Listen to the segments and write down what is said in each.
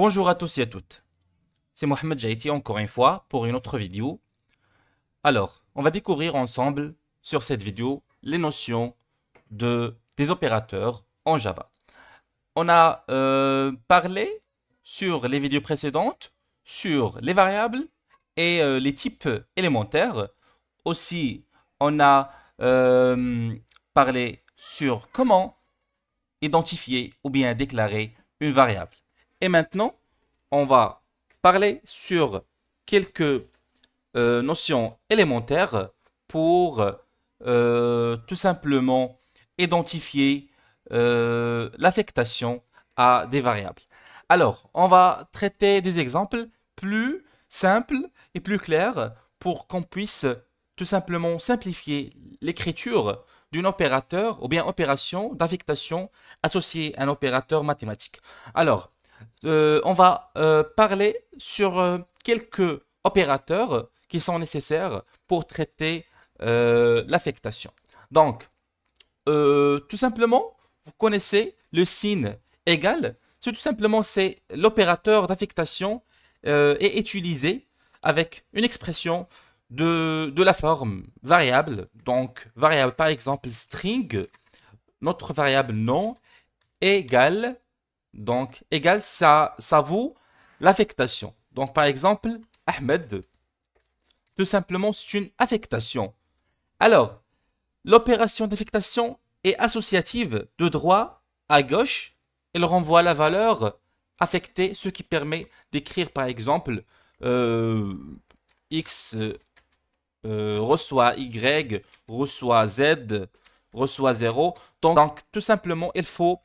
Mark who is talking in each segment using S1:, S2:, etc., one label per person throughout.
S1: Bonjour à tous et à toutes. C'est Mohamed Jaïti encore une fois pour une autre vidéo. Alors, on va découvrir ensemble sur cette vidéo les notions de, des opérateurs en Java. On a euh, parlé sur les vidéos précédentes sur les variables et euh, les types élémentaires. Aussi, on a euh, parlé sur comment identifier ou bien déclarer une variable. Et maintenant, on va parler sur quelques euh, notions élémentaires pour euh, tout simplement identifier euh, l'affectation à des variables. Alors, on va traiter des exemples plus simples et plus clairs pour qu'on puisse tout simplement simplifier l'écriture d'un opérateur ou bien opération d'affectation associée à un opérateur mathématique. Alors, euh, on va euh, parler sur euh, quelques opérateurs qui sont nécessaires pour traiter l'affectation. Donc, tout simplement, vous connaissez le signe égal. C'est tout simplement c'est l'opérateur d'affectation est utilisé avec une expression de, de, la forme variable, donc variable par exemple string, notre variable nom égale donc égal ça, ça vaut l'affectation. Donc par exemple, Ahmed, tout simplement c'est une affectation. Alors, l'opération d'affectation est associative de droit à gauche. Elle renvoie la valeur affectée, ce qui permet d'écrire par exemple euh, x euh, reçoit y, reçoit z, reçoit 0. donc tout simplement, il faut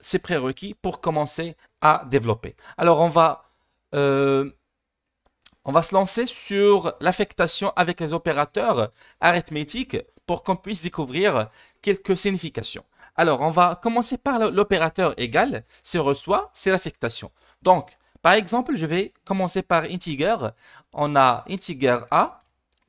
S1: ces prérequis pour commencer à développer. Alors on va, euh, on va se lancer sur l'affectation avec les opérateurs arithmétiques pour qu'on puisse découvrir quelques significations. Alors on va commencer par l'opérateur égal, c'est reçoit, c'est l'affectation. Donc par exemple, je vais commencer par integer. On a integer a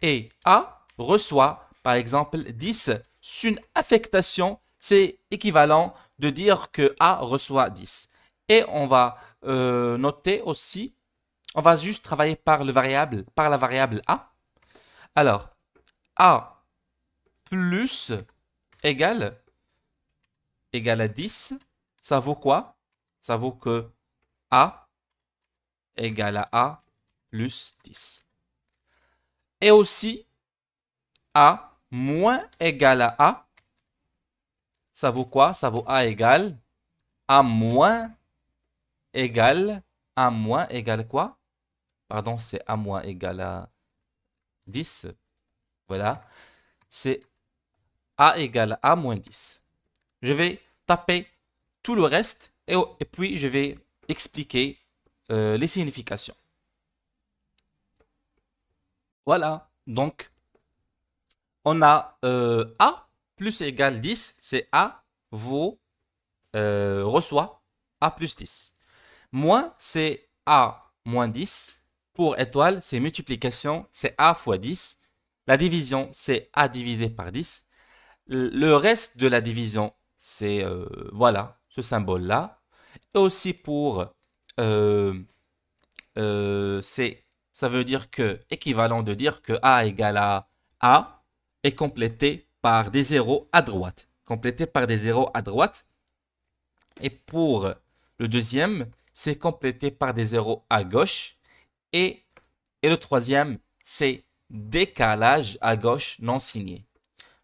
S1: et a reçoit par exemple 10 sur une affectation c'est équivalent de dire que A reçoit 10. Et on va euh, noter aussi, on va juste travailler par, le variable, par la variable A. Alors, A plus égal à 10, ça vaut quoi Ça vaut que A égale à A plus 10. Et aussi, A moins égal à A ça vaut quoi Ça vaut A égale A moins égale A moins égale quoi Pardon, c'est A moins égale à 10. Voilà. C'est A égale A moins 10. Je vais taper tout le reste et, puis je vais expliquer euh, les significations. Voilà. Donc, on a euh, A plus égale 10, c'est A vaut, euh, reçoit A plus 10. Moins, c'est A moins 10. Pour étoile, c'est multiplication, c'est A fois 10. La division, c'est A divisé par 10. Le reste de la division, c'est, euh, voilà, ce symbole-là. Et aussi pour, euh, c'est, ça veut dire que, équivalent de dire que A égale à A est complété par des zéros à droite. Complété par des zéros à droite. Et pour le deuxième, c'est complété par des zéros à gauche. Et, et le troisième, c'est décalage à gauche non signé.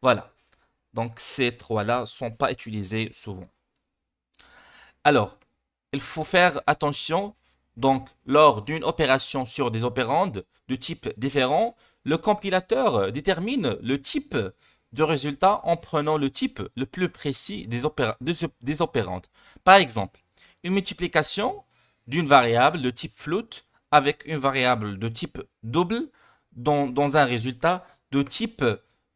S1: Voilà. Donc ces trois-là ne sont pas utilisés souvent. Alors, il faut faire attention. Donc, lors d'une opération sur des opérandes de type différent, le compilateur détermine le type de résultats en prenant le type le plus précis des, opéra des, opérandes. Par exemple, une multiplication d'une variable de type float avec une variable de type double dans, dans un résultat de type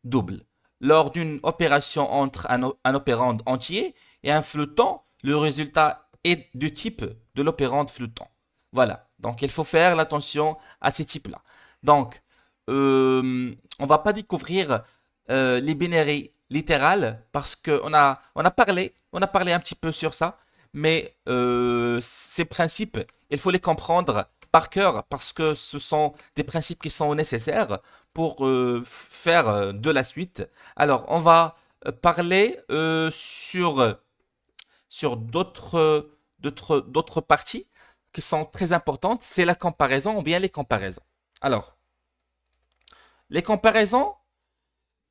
S1: double. Lors d'une opération entre un, opérande entier et un flottant, le résultat est du type de l'opérande flottant. Voilà. Donc, il faut faire l'attention à ces types-là. Donc, euh, on ne va pas découvrir euh, les binairies littérales parce qu'on a, on a, parlé, on a parlé un petit peu sur ça, mais euh, ces principes, il faut les comprendre par cœur parce que ce sont des principes qui sont nécessaires pour euh, faire de la suite. Alors, on va parler sur, sur d'autres, d'autres, d'autres parties qui sont très importantes, c'est la comparaison ou bien les comparaisons. Alors, les comparaisons,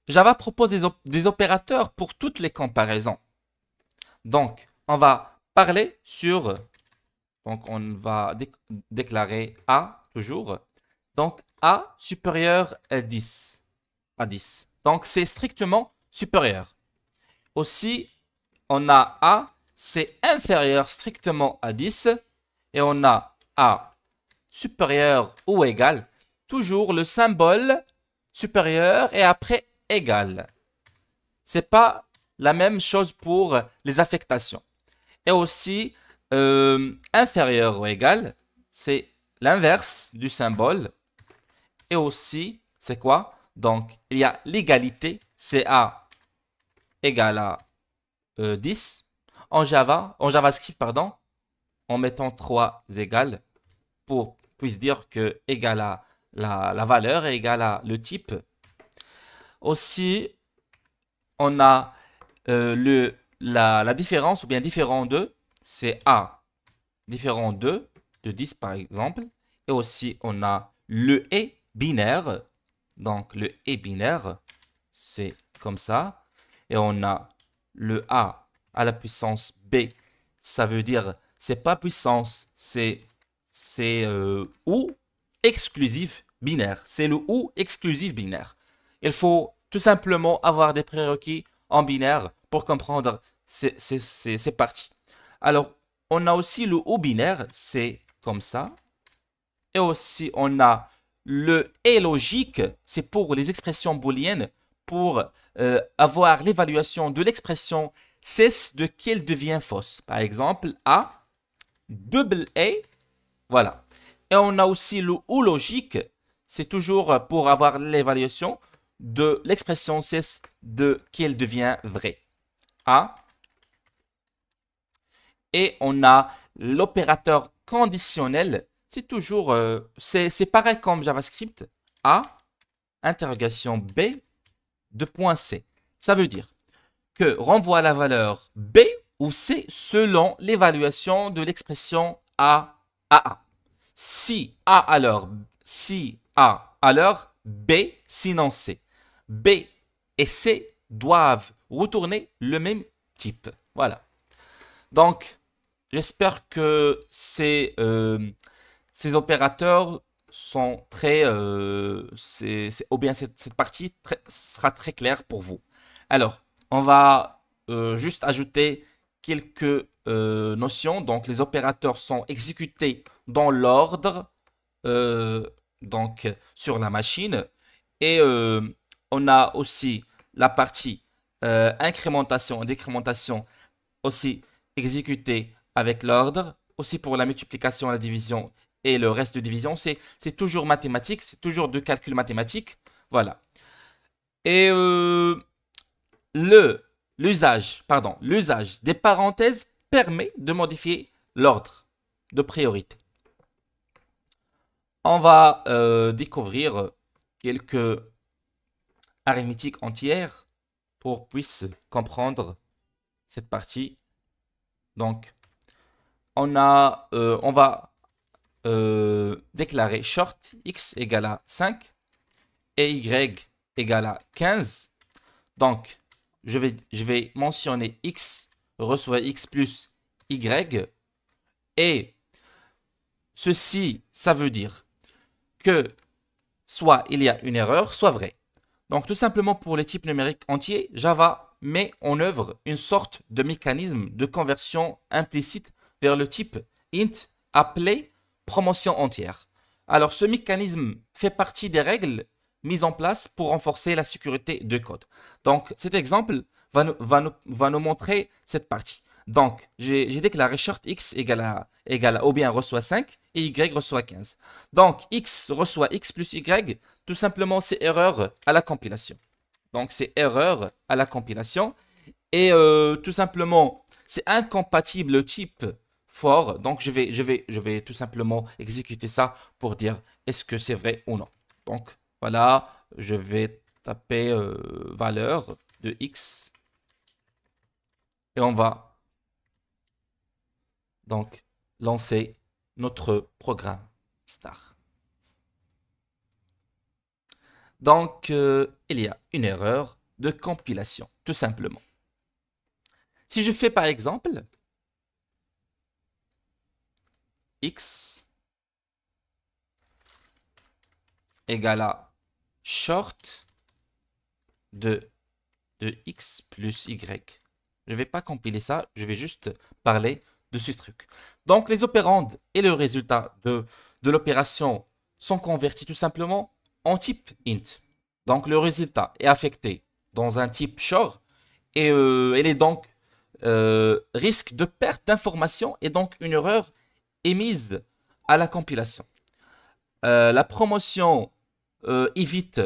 S1: Java propose des, opérateurs pour toutes les comparaisons. Donc, on va parler sur... Donc, on va déclarer A, toujours. Donc, A supérieur à 10. À 10. Donc, c'est strictement supérieur. Aussi, on a A, c'est inférieur strictement à 10. Et on a A supérieur ou égal. Toujours le symbole supérieur et après Égal, Ce pas la même chose pour les affectations. Et aussi, euh, inférieur ou égal, c'est l'inverse du symbole. Et aussi, c'est quoi Donc, il y a l'égalité, c'est A égal à 10. Euh, en Java, en JavaScript, pardon, en mettant 3 égales pour puisse dire que égal à la, valeur égal égale à le type aussi, on a euh, le, la, différence, ou bien différent de, c'est A, différent de, de 10 par exemple. Et aussi, on a le et binaire. Donc, le et binaire, c'est comme ça. Et on a le A à la puissance B. Ça veut dire, c'est pas puissance, c'est c'est euh, ou exclusif binaire. C'est le ou exclusif binaire il faut tout simplement avoir des prérequis en binaire pour comprendre ces, parties. Alors, on a aussi le ou binaire, c'est comme ça. Et aussi, on a le et logique, c'est pour les expressions booléennes, pour euh, avoir l'évaluation de l'expression cesse de qu'elle devient fausse. Par exemple, A, double A, e, voilà. Et on a aussi le ou logique, c'est toujours pour avoir l'évaluation de l'expression c'est de elle devient vrai. A. Et on a l'opérateur conditionnel. C'est toujours, euh, c'est pareil comme JavaScript. A, interrogation B, de point C. Ça veut dire que renvoie la valeur B ou C selon l'évaluation de l'expression A, A, Si A alors, si A alors, B, sinon C. B et C doivent retourner le même type. Voilà. Donc, j'espère que ces, euh, ces opérateurs sont très... Euh, ou bien cette, partie sera très claire pour vous. Alors, on va euh, juste ajouter quelques notions. Donc, les opérateurs sont exécutés dans l'ordre, donc sur la machine. Et on a aussi la partie euh, incrémentation et décrémentation aussi exécutée avec l'ordre. Aussi pour la multiplication, la division et le reste de division. C'est toujours mathématique, c'est toujours de calcul mathématique. Voilà. Et euh, l'usage, pardon, l'usage des parenthèses permet de modifier l'ordre de priorité. On va euh, découvrir quelques arithmétique entière pour puisse comprendre cette partie. Donc, on, a, euh, on va euh, déclarer short x égale à 5 et y égale à 15. Donc, je vais, je vais mentionner x reçoit x plus y. Et ceci, ça veut dire que soit il y a une erreur, soit vrai. Donc tout simplement pour les types numériques entiers, Java met en œuvre une sorte de mécanisme de conversion implicite vers le type int appelé promotion entière. Alors ce mécanisme fait partie des règles mises en place pour renforcer la sécurité de code. Donc cet exemple va nous, va va nous montrer cette partie. Donc, j'ai déclaré short x égale à, égale ou bien reçoit 5 et y reçoit 15. Donc, x reçoit x plus y, tout simplement, c'est erreur à la compilation. Donc, c'est erreur à la compilation. Et euh, tout simplement, c'est incompatible type for. Donc, je vais, je, vais, je vais tout simplement exécuter ça pour dire est-ce que c'est vrai ou non. Donc, voilà, je vais taper euh, valeur de x. Et on va donc lancer notre programme star. Donc, euh, il y a une erreur de compilation, tout simplement. Si je fais par exemple x égale à short de, de x plus y, je ne vais pas compiler ça, je vais juste parler de ce truc. Donc les opérandes et le résultat de, de l'opération sont convertis tout simplement en type int. Donc le résultat est affecté dans un type short et euh, elle est donc euh, risque de perte d'information et donc une erreur émise à la compilation. Euh, la promotion évite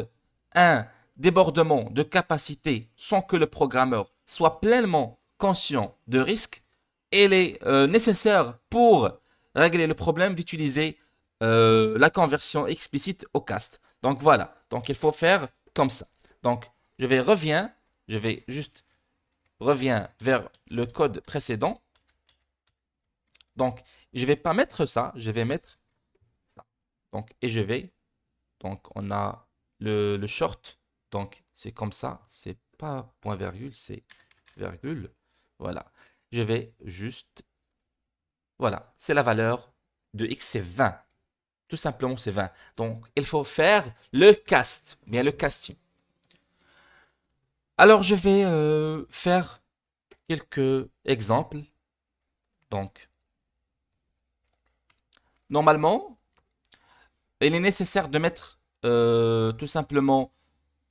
S1: un débordement de capacité sans que le programmeur soit pleinement conscient de risque elle est euh, nécessaire pour régler le problème d'utiliser euh, la conversion explicite au cast. Donc voilà, donc il faut faire comme ça. Donc je vais reviens, je vais juste reviens vers le code précédent. Donc je vais pas mettre ça, je vais mettre ça. Donc et je vais donc on a le, le short. Donc c'est comme ça, c'est pas point virgule, c'est virgule. Voilà je vais juste... Voilà, c'est la valeur de x, c'est 20. Tout simplement, c'est 20. Donc, il faut faire le cast, bien le casting. Alors, je vais euh, faire quelques exemples. Donc, normalement, il est nécessaire de mettre euh, tout simplement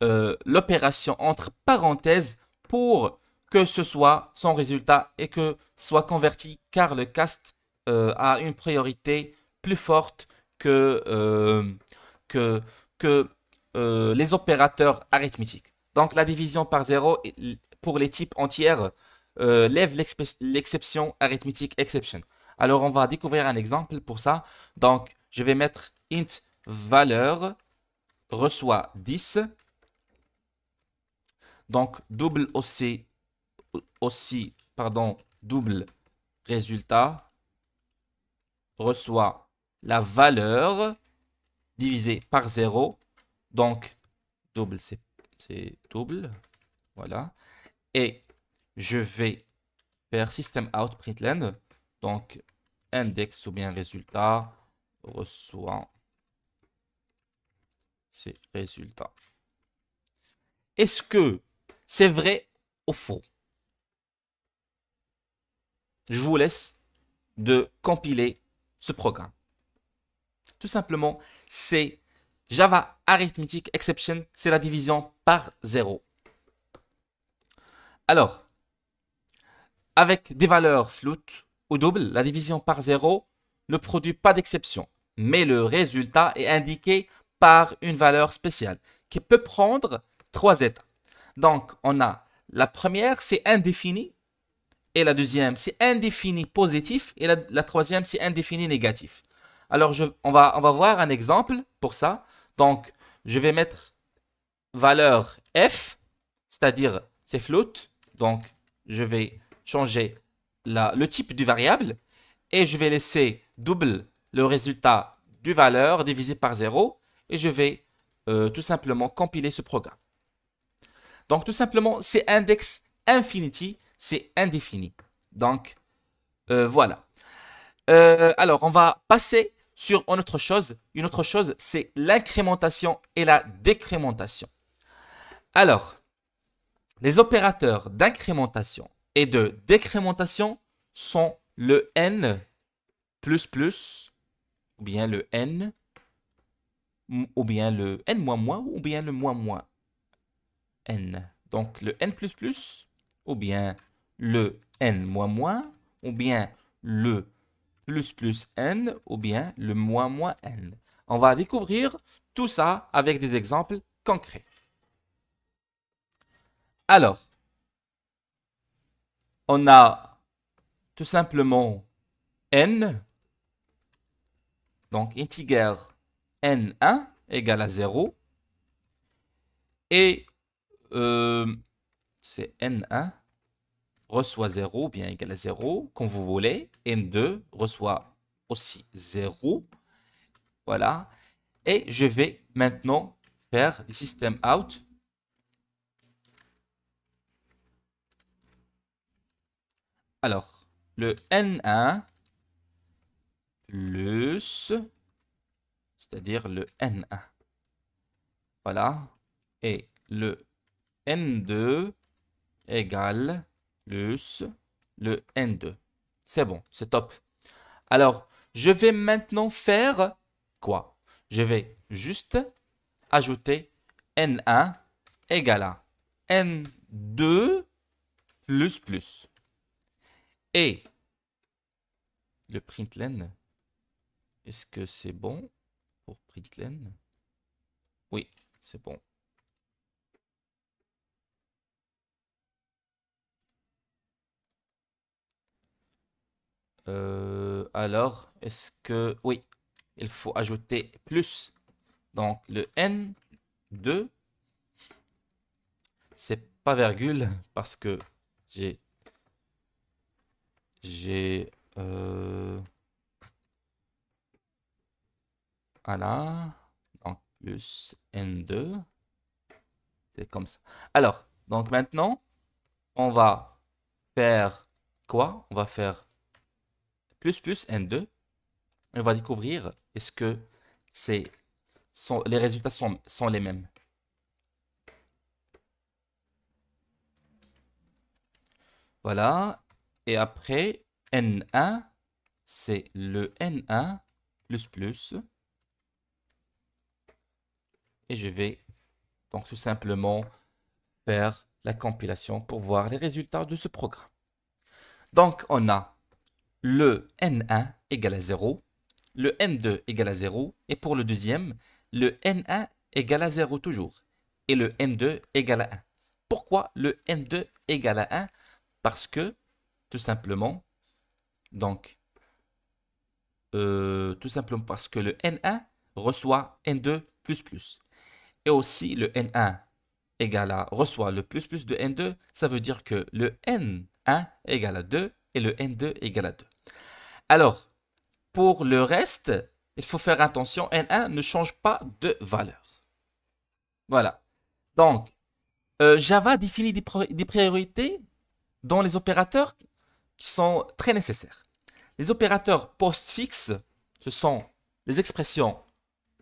S1: euh, l'opération entre parenthèses pour que ce soit son résultat et que soit converti car le cast euh, a une priorité plus forte que, euh, que, euh, les opérateurs arithmétiques. Donc la division par 0 pour les types entières lève l'exception arithmétique exception. Alors on va découvrir un exemple pour ça. Donc je vais mettre int valeur reçoit 10. Donc double OC aussi, pardon, double résultat reçoit la valeur divisée par 0. Donc, double, c'est double. Voilà. Et je vais faire système out println. Donc, index ou bien résultat reçoit ces résultats. Est-ce que c'est vrai ou faux je vous laisse de compiler ce programme. Tout simplement, c'est Java Arithmetic Exception, c'est la division par zéro. Alors, avec des valeurs floutes ou doubles, la division par zéro ne produit pas d'exception, mais le résultat est indiqué par une valeur spéciale qui peut prendre trois états. Donc, on a la première, c'est indéfini, et la deuxième c'est indéfini positif et la, troisième c'est indéfini négatif. Alors on, va, on va voir un exemple pour ça. Donc je vais mettre valeur f, c'est-à-dire c'est float. Donc je vais changer la, le type du variable et je vais laisser double le résultat du valeur divisé par 0 et je vais euh, tout simplement compiler ce programme. Donc tout simplement c'est index infinity c'est indéfini. Donc, euh, voilà. Euh, alors, on va passer sur une autre chose. Une autre chose, c'est l'incrémentation et la décrémentation. Alors, les opérateurs d'incrémentation et de décrémentation sont le n plus plus, ou bien le n, ou bien le n moins moins, ou bien le moins moins n. Donc le n plus plus, ou bien le n moins moins, ou bien le plus plus n, ou bien le moins moins n. On va découvrir tout ça avec des exemples concrets. Alors, on a tout simplement n, donc integer n1 égale à 0, et euh, c'est n1 reçoit 0 bien égal à 0, quand vous voulez. M2 reçoit aussi 0. Voilà. Et je vais maintenant faire le système out. Alors, le N1 plus, c'est-à-dire le N1. Voilà. Et le N2 égale plus le N2. C'est bon, c'est top. Alors, je vais maintenant faire quoi Je vais juste ajouter N1 égale à N2 plus plus. Et le println, est-ce que c'est bon pour println Oui, c'est bon. Euh, alors, est-ce que... Oui, il faut ajouter plus. Donc, le N2, c'est pas virgule parce que j'ai... J'ai... Euh... Voilà. Donc, plus N2. C'est comme ça. Alors, donc maintenant, on va faire quoi On va faire plus plus N2. On va découvrir est-ce que c'est sont, les résultats sont, sont les mêmes. Voilà. Et après, N1, c'est le N1 plus plus. Et je vais donc tout simplement faire la compilation pour voir les résultats de ce programme. Donc, on a le N1 égale à 0, le N2 égale à 0, et pour le deuxième, le N1 égale à 0 toujours, et le N2 égale à 1. Pourquoi le N2 égale à 1 Parce que, tout simplement, donc, euh, tout simplement parce que le N1 reçoit N2 plus plus. Et aussi, le N1 égale à reçoit le plus plus de N2, ça veut dire que le N1 égale à 2 et le N2 égale à 2. Alors, pour le reste, il faut faire attention, N1 ne change pas de valeur. Voilà. Donc, euh, Java définit des, priorités dans les opérateurs qui sont très nécessaires. Les opérateurs postfixes, ce sont les expressions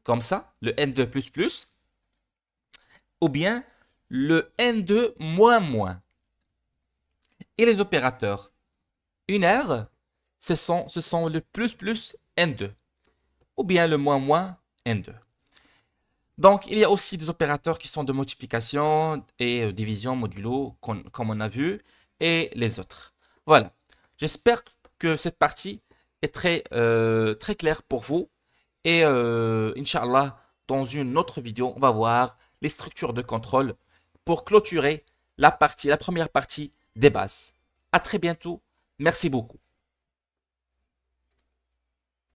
S1: comme ça, le N2++, ou bien le N2-. Et les opérateurs unaires, ce sont, le plus plus N2 ou bien le moins moins N2. Donc, il y a aussi des opérateurs qui sont de multiplication et euh, division modulo, comme on a vu, et les autres. Voilà. J'espère que cette partie est très, euh, très claire pour vous. Et euh, inshallah dans une autre vidéo, on va voir les structures de contrôle pour clôturer la, partie, la première partie des bases. À très bientôt. Merci beaucoup.